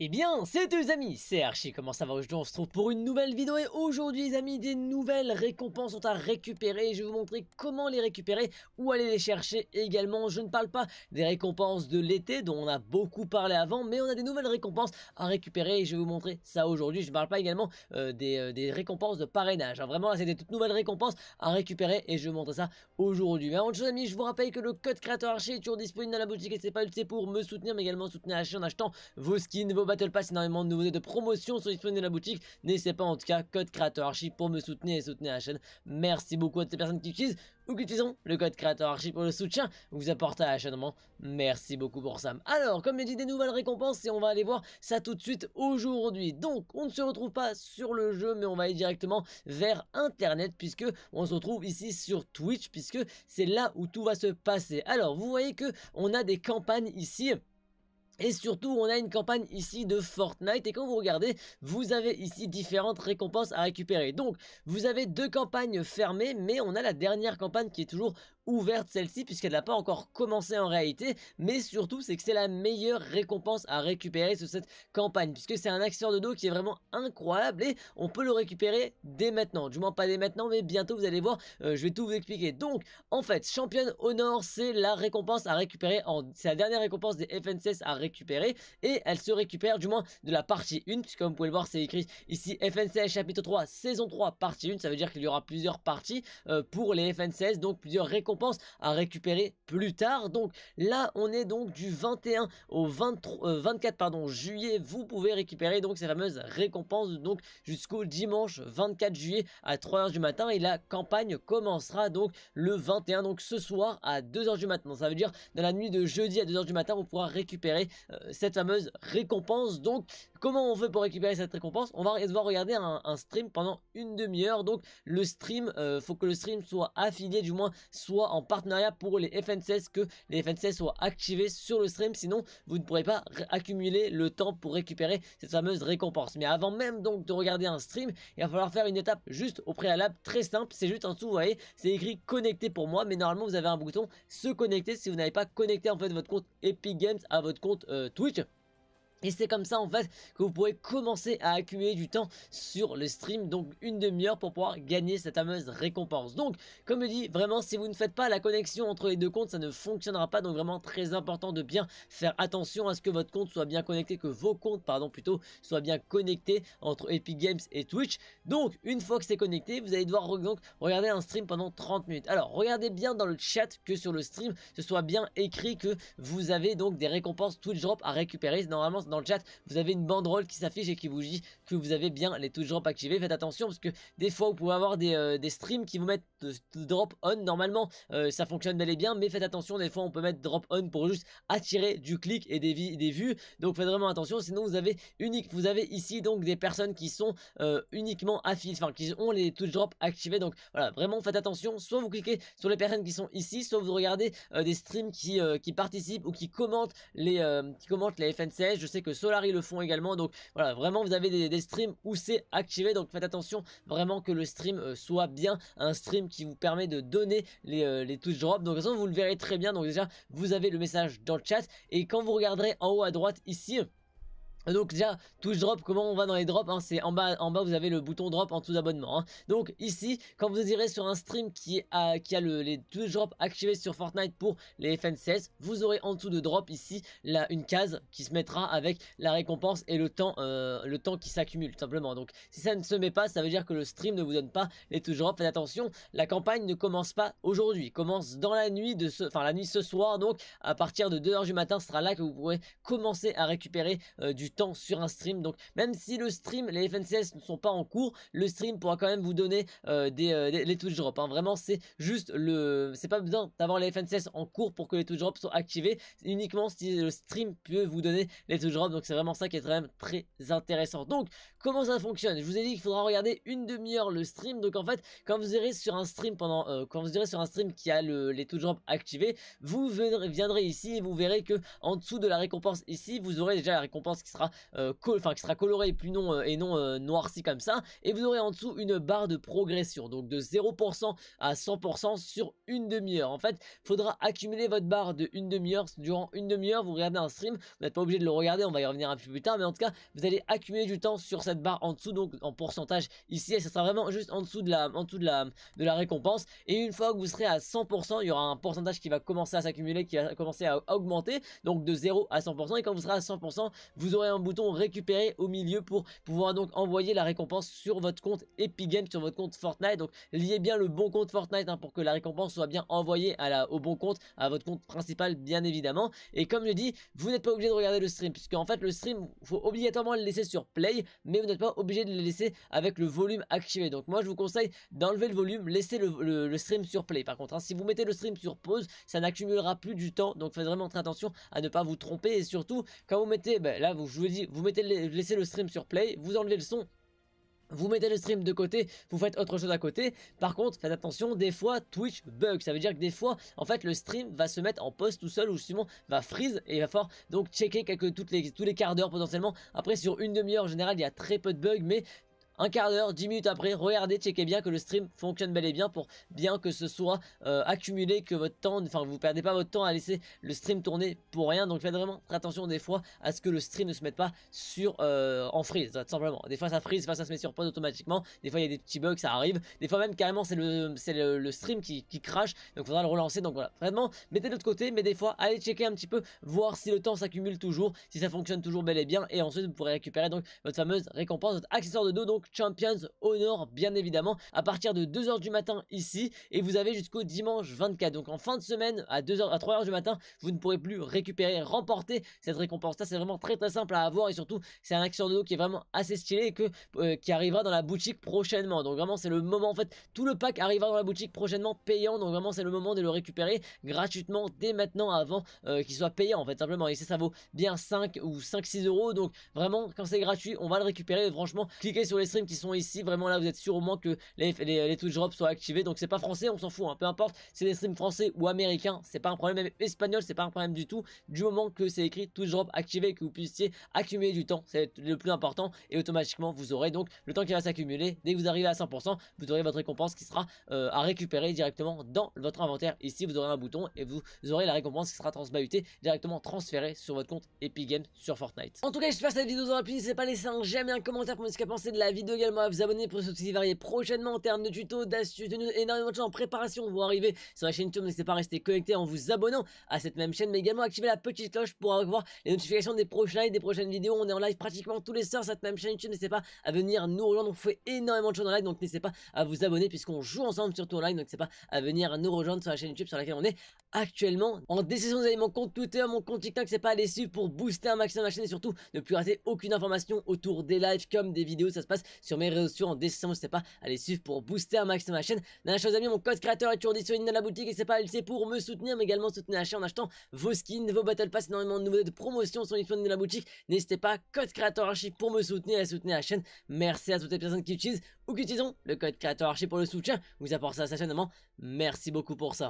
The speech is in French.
Eh bien, c'est deux amis, c'est Archie, comment ça va aujourd'hui On se retrouve pour une nouvelle vidéo et aujourd'hui les amis, des nouvelles récompenses sont à récupérer. Je vais vous montrer comment les récupérer, ou aller les chercher également. Je ne parle pas des récompenses de l'été dont on a beaucoup parlé avant, mais on a des nouvelles récompenses à récupérer et je vais vous montrer ça aujourd'hui. Je ne parle pas également euh, euh, des, récompenses de parrainage. Hein. Vraiment, là, c'est des toutes nouvelles récompenses à récupérer et je vais vous montrer ça aujourd'hui. Mais avant tout amis, je vous rappelle que le code créateur Archie est toujours disponible dans la boutique et c'est pas utile pour me soutenir, mais également soutenir Archie en achetant vos skins, vos Battle Pass, énormément de nouveautés de promotions sont disponibles dans la boutique. N'hésitez pas en tout cas, code créateur archi pour me soutenir et soutenir la chaîne. Merci beaucoup à toutes les personnes qui utilisent ou qui utilisent le code créateur archi pour le soutien que vous apportez à la chaîne. Merci beaucoup pour ça. Alors, comme je dit, des nouvelles récompenses et on va aller voir ça tout de suite aujourd'hui. Donc, on ne se retrouve pas sur le jeu, mais on va aller directement vers Internet puisque on se retrouve ici sur Twitch puisque c'est là où tout va se passer. Alors, vous voyez que on a des campagnes ici. Et surtout, on a une campagne ici de Fortnite. Et quand vous regardez, vous avez ici différentes récompenses à récupérer. Donc, vous avez deux campagnes fermées, mais on a la dernière campagne qui est toujours ouverte celle-ci puisqu'elle n'a pas encore commencé en réalité mais surtout c'est que c'est la meilleure récompense à récupérer sur cette campagne puisque c'est un accessoire de dos qui est vraiment incroyable et on peut le récupérer dès maintenant du moins pas dès maintenant mais bientôt vous allez voir euh, je vais tout vous expliquer donc en fait championne honor c'est la récompense à récupérer en c'est la dernière récompense des FNCS à récupérer et elle se récupère du moins de la partie 1 puisque comme vous pouvez le voir c'est écrit ici FNCS chapitre 3 saison 3 partie 1 ça veut dire qu'il y aura plusieurs parties euh, pour les FNCS donc plusieurs récompenses à récupérer plus tard. Donc là, on est donc du 21 au 24 euh, pardon, juillet. Vous pouvez récupérer donc ces fameuses récompenses donc jusqu'au dimanche 24 juillet à 3h du matin. Et la campagne commencera donc le 21, donc ce soir à 2h du matin. Ça veut dire dans la nuit de jeudi à 2h du matin, vous pourra récupérer euh, cette fameuse récompense. Donc comment on veut pour récupérer cette récompense On va devoir regarder un, stream pendant une demi-heure. Donc le stream, euh, faut que le stream soit affilié du moins, soit en partenariat pour les FNCS, que les FNCS soient activés sur le stream, sinon vous ne pourrez pas accumuler le temps pour récupérer cette fameuse récompense. Mais avant même donc de regarder un stream, il va falloir faire une étape juste au préalable, très simple, c'est juste en dessous, vous voyez, c'est écrit connecter pour moi, mais normalement vous avez un bouton se connecter si vous n'avez pas connecté en fait votre compte Epic Games à votre compte euh, Twitch. Et c'est comme ça en fait que vous pourrez commencer à accumuler du temps sur le stream, donc une demi-heure pour pouvoir gagner cette fameuse récompense. Donc comme je dis, vraiment si vous ne faites pas la connexion entre les deux comptes, ça ne fonctionnera pas. Donc vraiment très important de bien faire attention à ce que votre compte soit bien connecté, que vos comptes pardon plutôt soient bien connectés entre Epic Games et Twitch. Donc une fois que c'est connecté, vous allez devoir donc regarder un stream pendant 30 minutes. Alors regardez bien dans le chat que sur le stream, ce soit bien écrit que vous avez donc des récompenses Twitch Drop à récupérer. Normalement dans le chat, vous avez une banderole qui s'affiche et qui vous dit que vous avez bien les touches drop activés. Faites attention parce que des fois vous pouvez avoir des, euh, streams qui vous mettent drop on normalement. Euh, ça fonctionne bel et bien, mais faites attention, des fois on peut mettre drop on pour juste attirer du clic et des, des vues. Donc faites vraiment attention, sinon vous avez unique, vous avez ici donc des personnes qui sont euh, uniquement affichées enfin qui ont les touch drop activés. Donc voilà, vraiment faites attention, soit vous cliquez sur les personnes qui sont ici, soit vous regardez des streams qui, qui participent ou qui commentent les qui commentent les fnc Je sais que Solari le font également. Donc voilà, vraiment vous avez des, streams où c'est activé. Donc faites attention vraiment que le stream euh, soit bien un stream qui vous permet de donner les, euh, les touches drop. Donc de toute façon vous le verrez très bien. Donc déjà vous avez le message dans le chat. Et quand vous regarderez en haut à droite ici... Donc déjà, touche drop, comment on va dans les drops hein, C'est en bas, en bas vous avez le bouton drop en dessous d'abonnement. Hein. Donc ici, quand vous irez sur un stream qui, qui a les touch drops activés sur Fortnite pour les F16, vous aurez en dessous de drop ici là, une case qui se mettra avec la récompense et le temps, euh, le temps qui s'accumule tout simplement. Donc si ça ne se met pas, ça veut dire que le stream ne vous donne pas les touch drop. Faites attention, la campagne ne commence pas aujourd'hui, commence dans la nuit de ce, enfin la nuit ce soir. Donc à partir de 2h du matin, ce sera là que vous pourrez commencer à récupérer euh, du du temps sur un stream. Donc même si le stream, les FNCS ne sont pas en cours, le stream pourra quand même vous donner euh, euh, des, les Drops. Hein. Vraiment, c'est juste le... C'est pas besoin d'avoir les FNCS en cours pour que les touches Drops soient activés. Uniquement si le stream peut vous donner les touch Drops. Donc c'est vraiment ça qui est quand même très intéressant. Donc comment ça fonctionne Je vous ai dit qu'il faudra regarder une demi-heure le stream. Donc en fait, quand vous irez sur un stream pendant... Euh, quand vous irez sur un stream qui a le, les touch Drops activés, vous viendrez ici et vous verrez que en dessous de la récompense ici, vous aurez déjà la récompense qui sera euh, enfin, qui sera coloré et plus non, euh, et non euh, noirci comme ça. Et vous aurez en dessous une barre de progression, donc de 0% à 100% sur une demi-heure. En fait, faudra accumuler votre barre de une demi-heure. Durant une demi-heure, vous regardez un stream, vous n'êtes pas obligé de le regarder, on va y revenir un peu plus tard, mais en tout cas, vous allez accumuler du temps sur cette barre en dessous, donc en pourcentage ici, et ça sera vraiment juste en dessous de la, en dessous de la, de la récompense. Et une fois que vous serez à 100%, il y aura un pourcentage qui va commencer à s'accumuler, qui va commencer à augmenter, donc de 0 à 100%. Et quand vous serez à 100%, vous aurez un bouton récupérer au milieu pour pouvoir donc envoyer la récompense sur votre compte Epic Games, sur votre compte Fortnite. Donc liez bien le bon compte Fortnite hein, pour que la récompense soit bien envoyée à la, au bon compte, à votre compte principal bien évidemment. Et comme je dis, vous n'êtes pas obligé de regarder le stream puisque en fait le stream, faut obligatoirement le laisser sur play, mais vous n'êtes pas obligé de le laisser avec le volume activé. Donc moi je vous conseille d'enlever le volume, laisser le, stream sur play. Par contre, hein, si vous mettez le stream sur pause, ça n'accumulera plus du temps. Donc faites vraiment très attention à ne pas vous tromper et surtout quand vous mettez, ben, là vous jouez vous vous mettez, laissez le stream sur play, vous enlevez le son, vous mettez le stream de côté, vous faites autre chose à côté. Par contre, faites attention, des fois Twitch bug. Ça veut dire que des fois, en fait, le stream va se mettre en pause tout seul ou justement va freeze et va falloir donc checker quelques, toutes les, tous les quarts d'heure potentiellement. Après, sur une demi-heure en général, il y a très peu de bugs, mais un quart d'heure, dix minutes après, regardez, checkez bien que le stream fonctionne bel et bien pour bien que ce soit euh, accumulé, que votre temps, enfin vous perdez pas votre temps à laisser le stream tourner pour rien. Donc faites vraiment très attention des fois à ce que le stream ne se mette pas sur euh, en freeze, tout simplement. Des fois ça freeze, des fois ça se met sur pause automatiquement, des fois il y a des petits bugs, ça arrive. Des fois même carrément c'est le, stream qui, qui crache, donc faudra le relancer. Donc voilà, vraiment mettez de l'autre côté, mais des fois allez checker un petit peu, voir si le temps s'accumule toujours, si ça fonctionne toujours bel et bien, et ensuite vous pourrez récupérer donc votre fameuse récompense, votre accessoire de dos Champions Honor bien évidemment à partir de 2h du matin ici et vous avez jusqu'au dimanche 24. Donc en fin de semaine à 2h à 3h du matin, vous ne pourrez plus récupérer remporter cette récompense là, c'est vraiment très très simple à avoir et surtout c'est un action de dos qui est vraiment assez stylé et que euh, qui arrivera dans la boutique prochainement. Donc vraiment c'est le moment en fait, tout le pack arrivera dans la boutique prochainement payant. Donc vraiment c'est le moment de le récupérer gratuitement dès maintenant avant euh, qu'il soit payant en fait simplement. Et ça, ça vaut bien 5 ou 5 6 euros. Donc vraiment quand c'est gratuit, on va le récupérer. franchement, cliquez sur les qui sont ici, vraiment là vous êtes sûr au moins que les, les, les Drops soient activés. Donc c'est pas français, on s'en fout, hein, peu importe, c'est des streams français ou américains, c'est pas un problème, espagnol, c'est pas un problème du tout, du moment que c'est écrit Twitch Drop activé que vous puissiez accumuler du temps, c'est le plus important, et automatiquement vous aurez donc le temps qui va s'accumuler. Dès que vous arrivez à 100%, vous aurez votre récompense qui sera euh, à récupérer directement dans votre inventaire. Ici vous aurez un bouton et vous aurez la récompense qui sera transbahutée directement transférée sur votre compte Epic Games sur Fortnite. En tout cas j'espère cette vidéo vous aura plu, c'est pas laissé laisser un j'aime un commentaire pour me dire ce que pensé de la vidéo également à vous abonner pour ceux qui varier prochainement en termes de tutos, d'astuces, de nous, énormément de choses en préparation vont arriver sur la chaîne YouTube. N'hésitez pas à rester connecté en vous abonnant à cette même chaîne, mais également activer la petite cloche pour avoir les notifications des prochains lives, des prochaines vidéos. On est en live pratiquement tous les soirs sur cette même chaîne YouTube. N'hésitez pas à venir nous rejoindre. On fait énormément de choses en live, donc n'hésitez pas à vous abonner puisqu'on joue ensemble surtout en live. Donc n'hésitez pas à venir nous rejoindre sur la chaîne YouTube sur laquelle on est actuellement. En décision, vous avez mon compte Twitter, mon compte TikTok. C'est pas à les suivre pour booster un maximum la chaîne et surtout ne plus rater aucune information autour des lives comme des vidéos. Ça se passe sur mes réseaux sociaux en décembre, N'hésitez pas à les suivre pour booster un maximum ma chaîne. Dernière chose, amis, mon code créateur est toujours disponible dans la boutique. Et c'est pas c'est pour me soutenir, mais également soutenir la chaîne en achetant vos skins, vos battle pass, énormément de nouvelles de promotion sont disponibles dans la boutique. N'hésitez pas, code créateur archi pour me soutenir et soutenir la chaîne. Merci à toutes les personnes qui utilisent ou qui utilisent le code créateur archi pour le soutien. Vous apportez ça à sa chaîne, Merci beaucoup pour ça.